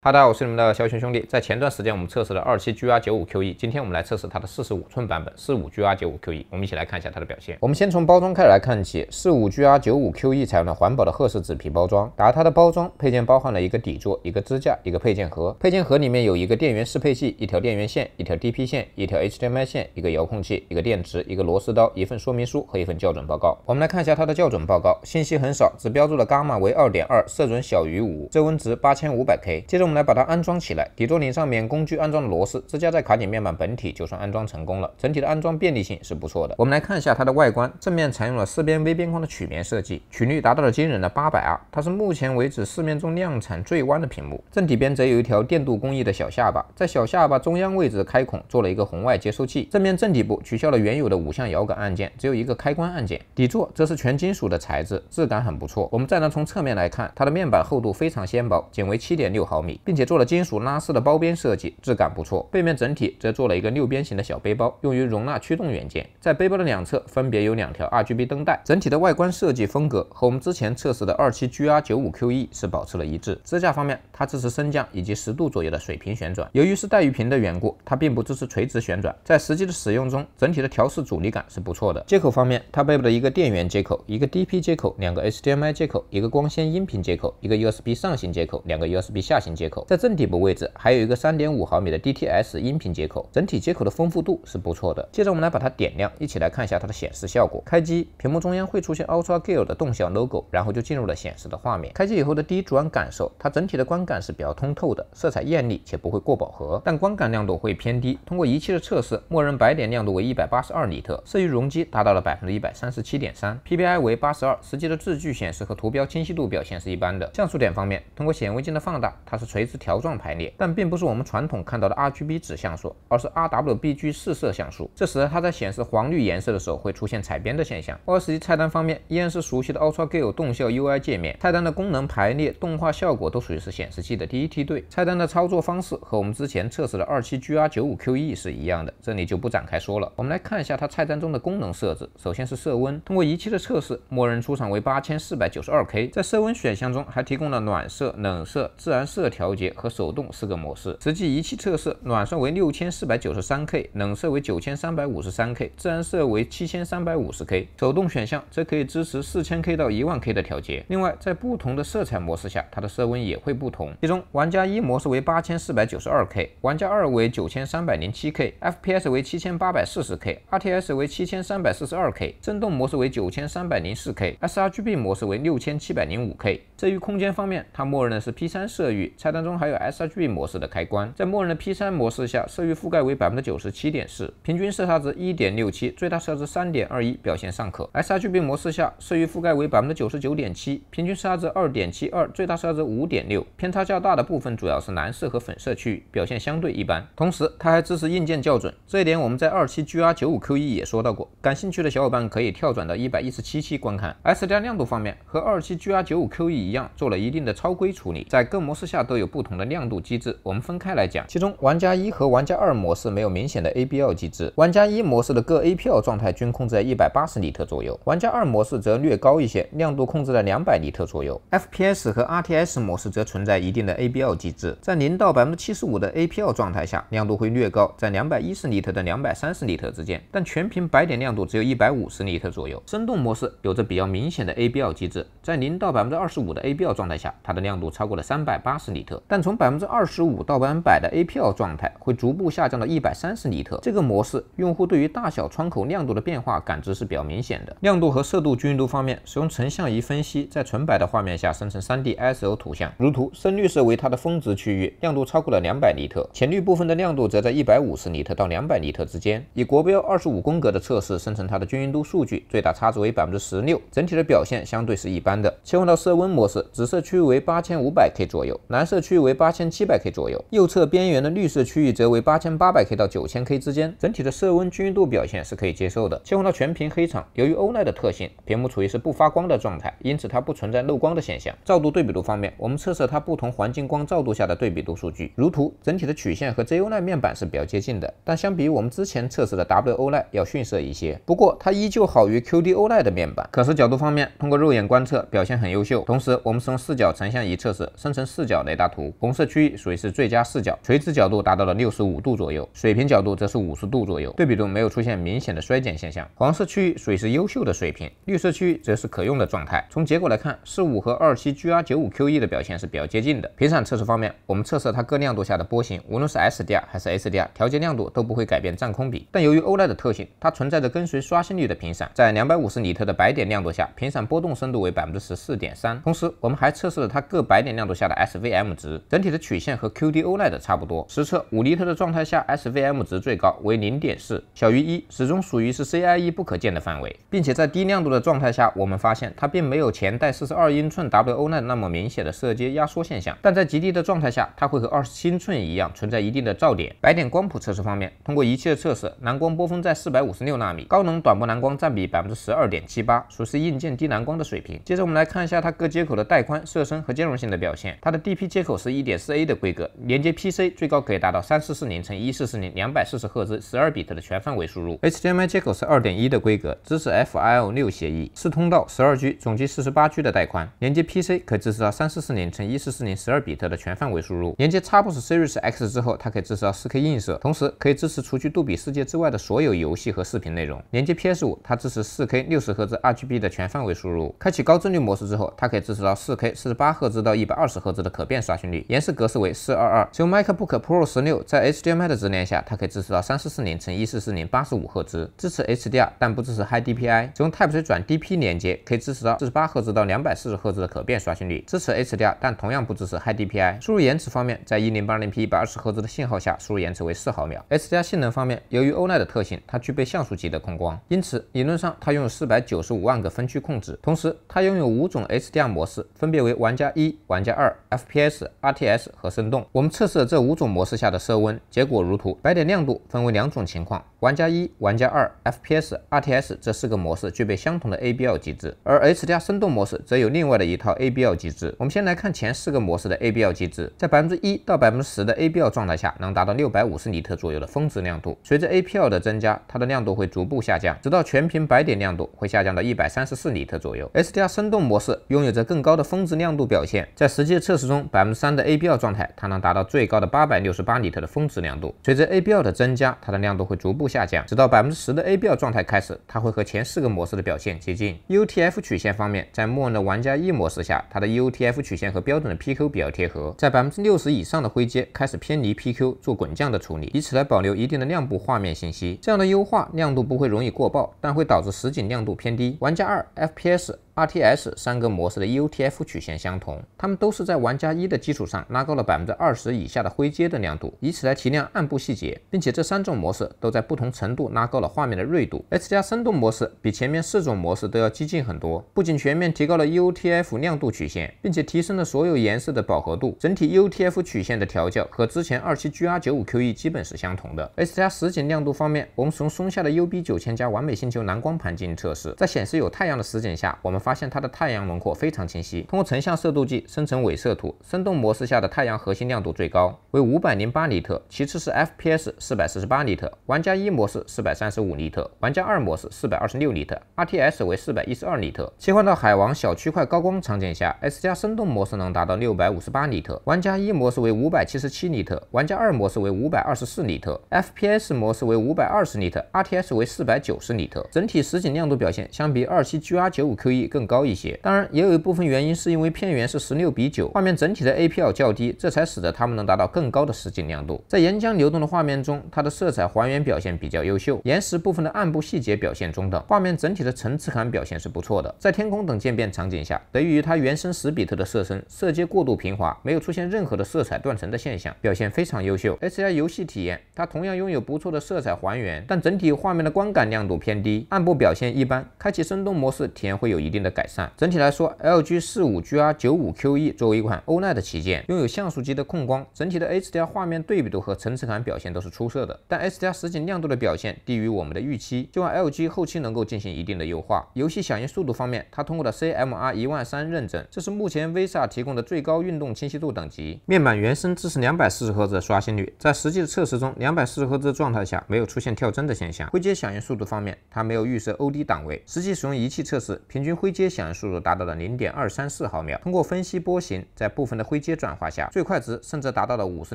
哈喽，大家好，我是你们的肖雄兄弟。在前段时间，我们测试了二七 g r 9 5 q e 今天我们来测试它的四十五寸版本四五 g r 9 5 q e 我们一起来看一下它的表现。我们先从包装开始来看起，四五 g r 9 5 q e 采用了环保的褐色纸皮包装。打开它的包装，配件包含了一个底座、一个支架、一个配件盒。配件盒里面有一个电源适配器、一条电源线、一条 DP 线、一条 HDMI 线、一个遥控器、一个电池、一个螺丝刀、一份说明书和一份校准报告。我们来看一下它的校准报告，信息很少，只标注了伽马为二点二，色准小于五，色温值八千五0 K。接着们来把它安装起来，底座拧上免工具安装的螺丝，支架在卡紧面板本体就算安装成功了。整体的安装便利性是不错的。我们来看一下它的外观，正面采用了四边微边框的曲面设计，曲率达到了惊人的八百二，它是目前为止市面中量产最弯的屏幕。正底边则有一条电镀工艺的小下巴，在小下巴中央位置开孔做了一个红外接收器。正面正底部取消了原有的五向摇杆按键，只有一个开关按键。底座则是全金属的材质，质感很不错。我们再呢从侧面来看，它的面板厚度非常纤薄，仅为七点六毫米。并且做了金属拉丝的包边设计，质感不错。背面整体则做了一个六边形的小背包，用于容纳驱动元件。在背包的两侧分别有两条 RGB 灯带。整体的外观设计风格和我们之前测试的二七 GR 九五 QE 是保持了一致。支架方面，它支持升降以及十度左右的水平旋转。由于是带鱼屏的缘故，它并不支持垂直旋转。在实际的使用中，整体的调试阻力感是不错的。接口方面，它背部的一个电源接口，一个 DP 接口，两个 HDMI 接口，一个光纤音频接口，一个 USB 上行接口，两个 USB 下行接。口。在正底部位置还有一个三点五毫米的 DTS 音频接口，整体接口的丰富度是不错的。接着我们来把它点亮，一起来看一下它的显示效果。开机屏幕中央会出现 UltraGear 的动效 logo，然后就进入了显示的画面。开机以后的第一主观感受，它整体的观感是比较通透的，色彩艳丽且不会过饱和，但光感亮度会偏低。通过仪器的测试，默认白点亮度为一百八十二尼特，色域容积达到了百分之一百三十七点三，PPI 为八十二，实际的字距显示和图标清晰度表现是一般的。像素点方面，通过显微镜的放大，它是纯。垂直条状排列，但并不是我们传统看到的 R G B 指像素，而是 R W B G 四色像素。这时它在显示黄绿颜色的时候会出现彩边的现象。OS 菜单方面依然是熟悉的 UltraGear 动效 U I 界面，菜单的功能排列、动画效果都属于是显示器的第一梯队。菜单的操作方式和我们之前测试的二七 G R 九五 Q E 是一样的，这里就不展开说了。我们来看一下它菜单中的功能设置，首先是色温，通过仪器的测试，默认出厂为八千四百九十二 K，在色温选项中还提供了暖色、冷色、自然色调。调节和手动四个模式，实际仪器测试，暖色为六千四百九十三 K，冷色为九千三百五十三 K，自然色为七千三百五十 K。手动选项则可以支持四千 K 到一万 K 的调节。另外，在不同的色彩模式下，它的色温也会不同。其中，玩家一模式为八千四百九十二 K，玩家二为九千三百零七 K，FPS 为七千八百四十 K，RTS 为七千三百四十二 K，震动模式为九千三百零四 K，sRGB 模式为六千七百零五 K。至于空间方面，它默认的是 P 三色域菜单。当中还有 srgb 模式的开关，在默认的 p3 模式下，色域覆盖为百分之九十七点四，平均色差值一点六七，最大色差值三点二一，表现尚可。srgb 模式下，色域覆盖为百分之九十九点七，平均色差值二点七二，最大色差值五点六，偏差较大的部分主要是蓝色和粉色区域，表现相对一般。同时，它还支持硬件校准，这一点我们在二期 gr 九五 q1 也说到过，感兴趣的小伙伴可以跳转到一百一十七期观看。s 加亮度方面，和二期 gr 九五 q1 一样，做了一定的超规处理，在各模式下都有。不同的亮度机制，我们分开来讲。其中玩家一和玩家二模式没有明显的 ABL 机制，玩家一模式的各 APL 状态均控制在一百八十尼特左右，玩家二模式则略高一些，亮度控制在两百尼特左右。FPS 和 RTS 模式则存在一定的 ABL 机制，在零到百分之七十五的 APL 状态下，亮度会略高，在两百一十尼特的两百三十尼特之间，但全屏白点亮度只有一百五十尼特左右。生动模式有着比较明显的 ABL 机制，在零到百分之二十五的 ABL 状态下，它的亮度超过了三百八十尼特。但从百分之二十五到百分百的 APL 状态会逐步下降到一百三十尼特，这个模式用户对于大小窗口亮度的变化感知是比较明显的。亮度和色度均匀度方面，使用成像仪分析，在纯白的画面下生成 3D ISO 图像，如图，深绿色为它的峰值区域，亮度超过了两百尼特，浅绿部分的亮度则在一百五十尼特到两百尼特之间。以国标二十五宫格的测试生成它的均匀度数据，最大差值为百分之十六，整体的表现相对是一般的。切换到色温模式，紫色区域为八千五百 K 左右，蓝色。区为八千七百 K 左右，右侧边缘的绿色区域则为八千八百 K 到九千 K 之间，整体的色温均匀度表现是可以接受的。切换到全屏黑场，由于欧 d 的特性，屏幕处于是不发光的状态，因此它不存在漏光的现象。照度对比度方面，我们测试它不同环境光照度下的对比度数据，如图，整体的曲线和 J O 奈面板是比较接近的，但相比我们之前测试的 W O 奈要逊色一些，不过它依旧好于 Q D O 奈的面板。可视角度方面，通过肉眼观测表现很优秀，同时我们使用视角成像仪测试生成视角雷达。图红色区域属于是最佳视角，垂直角度达到了六十五度左右，水平角度则是五十度左右，对比度没有出现明显的衰减现象。黄色区域属于是优秀的水平，绿色区域则是可用的状态。从结果来看，四五和二七 GR95QE 的表现是比较接近的。频闪测试方面，我们测试它各亮度下的波形，无论是 SDR 还是 s d r 调节亮度都不会改变占空比。但由于 OLED 的特性，它存在着跟随刷新率的频闪，在两百五十尼特的白点亮度下，频闪波动深度为百分之十四点三。同时，我们还测试了它各白点亮度下的 SVM。值整体的曲线和 QD OLED 的差不多。实测五尼特的状态下，SVM 值最高为零点四，小于一，始终属于是 CIE 不可见的范围。并且在低亮度的状态下，我们发现它并没有前代四十二英寸 WOLED 那么明显的色阶压缩现象。但在极低的状态下，它会和二十七寸一样存在一定的噪点。白点光谱测试方面，通过仪器的测试，蓝光波峰在四百五十六纳米，高能短波蓝光占比百分之十二点七八，属是硬件低蓝光的水平。接着我们来看一下它各接口的带宽、色深和兼容性的表现。它的 DP 接口。口是 1.4a 的规格，连接 PC 最高可以达到3 4 4 0乘1 4 4 0两百四十赫兹十二比特的全范围输入。HDMI 接口是二点一的规格，支持 f i l 六协议，四通道十二 G 总计四十八 G 的带宽，连接 PC 可支持到3 4 4 0乘1 4 4 0十二比特的全范围输入。连接 x b o s series X 之后，它可以支持到 4K 映射，同时可以支持除去杜比世界之外的所有游戏和视频内容。连接 PS 五，它支持 4K 六十赫兹 RGB 的全范围输入。开启高帧率模式之后，它可以支持到 4K 四十八赫兹到一百二十赫兹的可变刷频率，颜色格式为四二二。使用 MacBook Pro 十六在 HDMI 的直连下，它可以支持到三四四零乘一四四零八十五赫兹，支持 HDR，但不支持 High DPI。使用 Type C 转 DP 连接，可以支持到四十八赫兹到两百四十赫兹的可变刷新率，支持 HDR，但同样不支持 High DPI。输入延迟方面，在一零八零 P 一百二十赫兹的信号下，输入延迟为四毫秒。HDR 性能方面，由于 OLED 的特性，它具备像素级的控光，因此理论上它拥有四百九十五万个分区控制，同时它拥有五种 HDR 模式，分别为玩家一、玩家二、FPS。R T S 和生动，我们测试这五种模式下的色温，结果如图。白点亮度分为两种情况。玩家一、玩家二、FPS、RTS 这四个模式具备相同的 ABL 机制，而 HDR 生动模式则有另外的一套 ABL 机制。我们先来看前四个模式的 ABL 机制，在百分之一到百分之十的 ABL 状态下，能达到六百五十尼特左右的峰值亮度。随着 a p l 的增加，它的亮度会逐步下降，直到全屏白点亮度会下降到一百三十四尼特左右。HDR 生动模式拥有着更高的峰值亮度表现，在实际测试中，百分之三的 ABL 状态，它能达到最高的八百六十八尼特的峰值亮度。随着 ABL 的增加，它的亮度会逐步。下降，直到百分之十的 ABL 状态开始，它会和前四个模式的表现接近。UTF 曲线方面，在默认的玩家一模式下，它的 UTF 曲线和标准的 PQ 比较贴合。在百分之六十以上的灰阶开始偏离 PQ 做滚降的处理，以此来保留一定的亮部画面信息。这样的优化亮度不会容易过曝，但会导致实景亮度偏低。玩家二 FPS。R T S 三个模式的 U T F 曲线相同，它们都是在玩家一的基础上拉高了百分之二十以下的灰阶的亮度，以此来提亮暗部细节，并且这三种模式都在不同程度拉高了画面的锐度。H 加深度模式比前面四种模式都要激进很多，不仅全面提高了 U T F 亮度曲线，并且提升了所有颜色的饱和度，整体 U T F 曲线的调教和之前二七 G R 九五 Q E 基本是相同的。H 加实景亮度方面，我们从松下的 U B 九千加完美星球蓝光盘进行测试，在显示有太阳的实景下，我们。发现它的太阳轮廓非常清晰，通过成像色度计生成伪色图，生动模式下的太阳核心亮度最高为五百零八尼特，其次是 FPS 四百四十八尼特，玩家一模式四百三十五尼特，玩家二模式四百二十六尼特，RTS 为四百一十二尼特。切换到海王小区块高光场景下，S 加生动模式能达到六百五十八尼特，玩家一模式为五百七十七尼特，玩家二模式为五百二十四尼特，FPS 模式为五百二十尼特，RTS 为四百九十尼特。整体实景亮度表现相比二七 GR 九五 QE。更高一些，当然也有一部分原因是因为片源是十六比九，画面整体的 A P l 较低，这才使得它们能达到更高的实景亮度。在岩浆流动的画面中，它的色彩还原表现比较优秀，岩石部分的暗部细节表现中等，画面整体的层次感表现是不错的。在天空等渐变场景下，得益于它原生十比特的色深，色阶过度平滑，没有出现任何的色彩断层的现象，表现非常优秀。H I 游戏体验，它同样拥有不错的色彩还原，但整体画面的光感亮度偏低，暗部表现一般。开启生动模式，体验会有一定的。改善，整体来说，L G 四五 G R 九五 Q E 作为一款欧耐的旗舰，拥有像素级的控光，整体的 H D R 画面对比度和层次感表现都是出色的。但 H D R 实景亮度的表现低于我们的预期，希望 L G 后期能够进行一定的优化。游戏响应速度方面，它通过了 C M R 一万三认证，这是目前 v i s a 提供的最高运动清晰度等级。面板原生支持两百四十赫兹刷新率，在实际的测试中，两百四十赫兹状态下没有出现跳帧的现象。灰阶响应速度方面，它没有预设 O D 档位，实际使用仪器测试，平均灰。灰阶响应速度达到了零点二三四毫秒。通过分析波形，在部分的灰阶转化下，最快值甚至达到了五十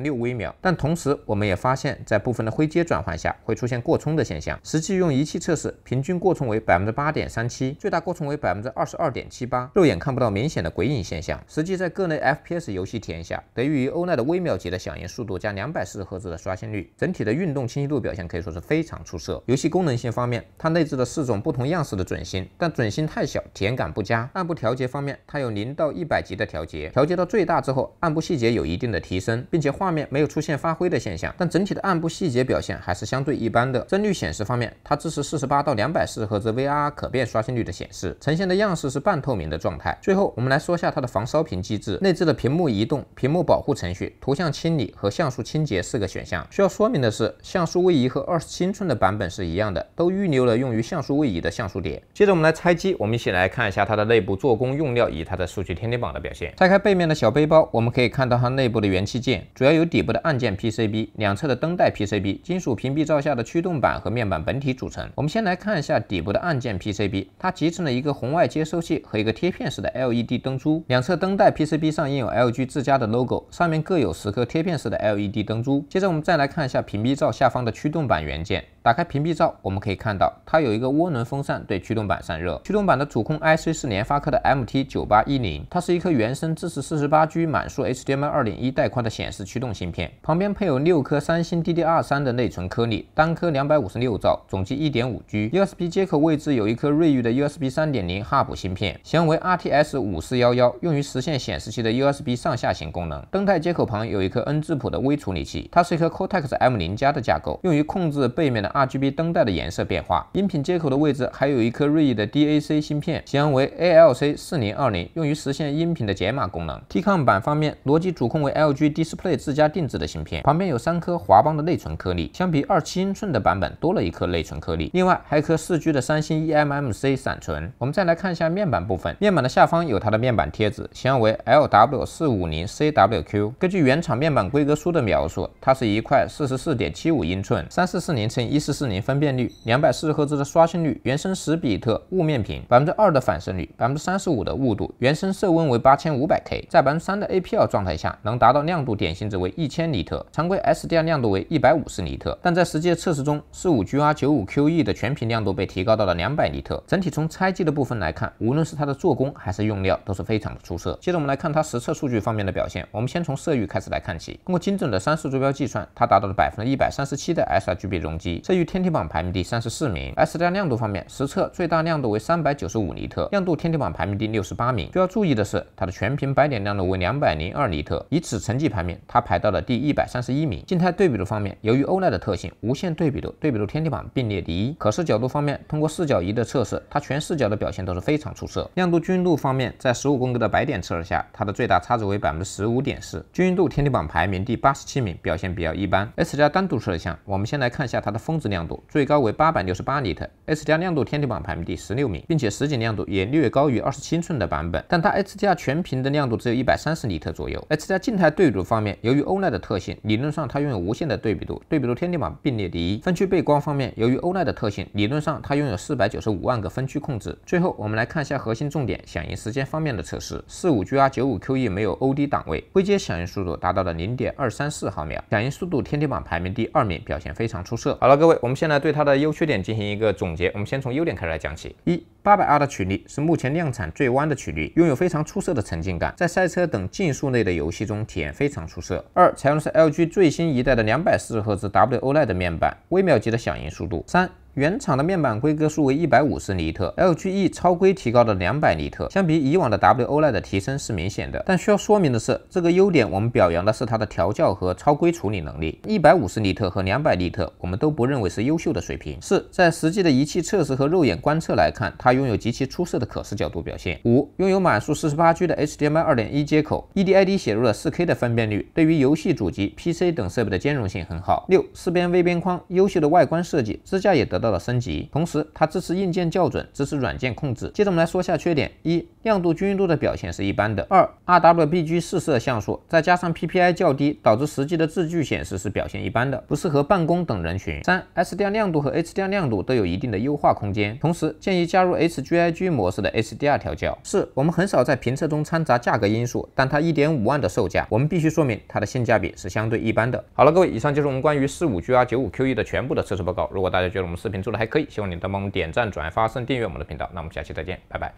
六微秒。但同时，我们也发现，在部分的灰阶转换下，会出现过冲的现象。实际用仪器测试，平均过冲为百分之八点三七，最大过冲为百分之二十二点七八。肉眼看不到明显的鬼影现象。实际在各类 FPS 游戏体验下，得益于欧奈的微秒级的响应速度加两百四十赫兹的刷新率，整体的运动清晰度表现可以说是非常出色。游戏功能性方面，它内置了四种不同样式的准星，但准星太小。感不佳，暗部调节方面，它有零到一百级的调节，调节到最大之后，暗部细节有一定的提升，并且画面没有出现发灰的现象，但整体的暗部细节表现还是相对一般的。帧率显示方面，它支持四十八到两百四十赫兹 VRR 可变刷新率的显示，呈现的样式是半透明的状态。最后，我们来说下它的防烧屏机制，内置的屏幕移动、屏幕保护程序、图像清理和像素清洁四个选项。需要说明的是，像素位移和二十七寸的版本是一样的，都预留了用于像素位移的像素点。接着我们来拆机，我们一起来。看一下它的内部做工用料以及它的数据天天榜的表现。拆开背面的小背包，我们可以看到它内部的元器件，主要有底部的按键 PCB、两侧的灯带 PCB、金属屏蔽罩下的驱动板和面板本体组成。我们先来看一下底部的按键 PCB，它集成了一个红外接收器和一个贴片式的 LED 灯珠。两侧灯带 PCB 上印有 LG 自家的 logo，上面各有十颗贴片式的 LED 灯珠。接着我们再来看一下屏蔽罩下方的驱动板元件。打开屏蔽罩，我们可以看到它有一个涡轮风扇对驱动板散热。驱动板的主控 IC 是联发科的 MT 九八一零，它是一颗原生支持四十八 G 满速 HDMI 二点一宽的显示驱动芯片。旁边配有六颗三星 DDR 三的内存颗粒，单颗两百五十六兆，总计一点五 G。USB 接口位置有一颗瑞昱的 USB 三点零 Hub 芯片，型为 RTS 五四幺幺，用于实现显示器的 USB 上下行功能。灯带接口旁有一颗 N 字谱的微处理器，它是一颗 Cortex M 零加的架构，用于控制背面的。RGB 灯带的颜色变化，音频接口的位置还有一颗锐意的 DAC 芯片，型号为 ALC 四零二零，用于实现音频的解码功能。T 抗板方面，逻辑主控为 LG Display 自家定制的芯片，旁边有三颗华邦的内存颗粒，相比二七英寸的版本多了一颗内存颗粒，另外还有一颗四 G 的三星 EMMC 闪存。我们再来看一下面板部分，面板的下方有它的面板贴纸，型号为 LW 四五零 CWQ。根据原厂面板规格书的描述，它是一块四十四点七五英寸，三四四零乘一。四四零分辨率，两百四十赫兹的刷新率，原生十比特雾面屏，百分之二的反射率，百分之三十五的雾度，原生色温为八千五百 K，在百分之三的 APL 状态下，能达到亮度典型值为一千尼特，常规 s d r 亮度为一百五十尼特，但在实际测试中，四五 GR 九五 QE 的全屏亮度被提高到了两百尼特。整体从拆机的部分来看，无论是它的做工还是用料，都是非常的出色。接着我们来看它实测数据方面的表现。我们先从色域开始来看起，通过精准的三色坐标计算，它达到了百分之一百三十七的 sRGB 容积。于天梯榜排名第三十四名。S 加亮度方面，实测最大亮度为三百九十五尼特，亮度天梯榜排名第六十八名。需要注意的是，它的全屏白点亮度为两百零二尼特，以此成绩排名，它排到了第一百三十一名。静态对比度方面，由于欧莱的特性，无限对比度对比度天梯榜并列第一。可视角度方面，通过视角仪的测试，它全视角的表现都是非常出色。亮度均匀度方面，在十五宫格的白点测试下，它的最大差值为百分之十五点四，均匀度天梯榜排名第八十七名，表现比较一般。S 加单独摄像，我们先来看一下它的峰值。亮度最高为八百六十八尼特，H+ 亮度天梯榜排名第十六名，并且实景亮度也略高于二十七寸的版本，但它 H+ 全屏的亮度只有一百三十尼特左右。H+ 静态对比度方面，由于欧 d 的特性，理论上它拥有无限的对比度，对比度天梯榜并列第一。分区背光方面，由于欧 d 的特性，理论上它拥有四百九十五万个分区控制。最后我们来看一下核心重点响应时间方面的测试，四五 GR 九五 QE 没有 OD 档位，灰阶响应速度达到了零点二三四毫秒，响应速度天梯榜排名第二名，表现非常出色。好了，哥。各位，我们现在对它的优缺点进行一个总结。我们先从优点开始来讲起：一、八百 R 的曲率是目前量产最弯的曲率，拥有非常出色的沉浸感，在赛车等竞速类的游戏中体验非常出色；二、采用的是 LG 最新一代的两百四十赫兹 w o l e d 面板，微秒级的响应速度；三。原厂的面板规格数为一百五十尼特，LGE 超规提高到两百尼特，相比以往的 WOLED 提升是明显的。但需要说明的是，这个优点我们表扬的是它的调教和超规处理能力。一百五十尼特和两百尼特，我们都不认为是优秀的水平。四，在实际的仪器测试和肉眼观测来看，它拥有极其出色的可视角度表现。五，拥有满速四十八 G 的 HDMI 二点一接口，EDID 写入了四 K 的分辨率，对于游戏主机、PC 等设备的兼容性很好。六，四边微边框，优秀的外观设计，支架也得。到了升级，同时它支持硬件校准，支持软件控制。接着我们来说下缺点：一、亮度均匀度的表现是一般的；二、RWBG 四色像素再加上 PPI 较低，导致实际的字距显示是表现一般的，不适合办公等人群；三、SDR 亮度和 HDR 亮度都有一定的优化空间，同时建议加入 H G I G 模式的 h d r 调教；四、我们很少在评测中掺杂价格因素，但它一点五万的售价，我们必须说明它的性价比是相对一般的。好了，各位，以上就是我们关于四五 G R 九五 Q E 的全部的测试报告。如果大家觉得我们视频，做的还可以，希望你能帮我们点赞、转发、升订阅我们的频道。那我们下期再见，拜拜。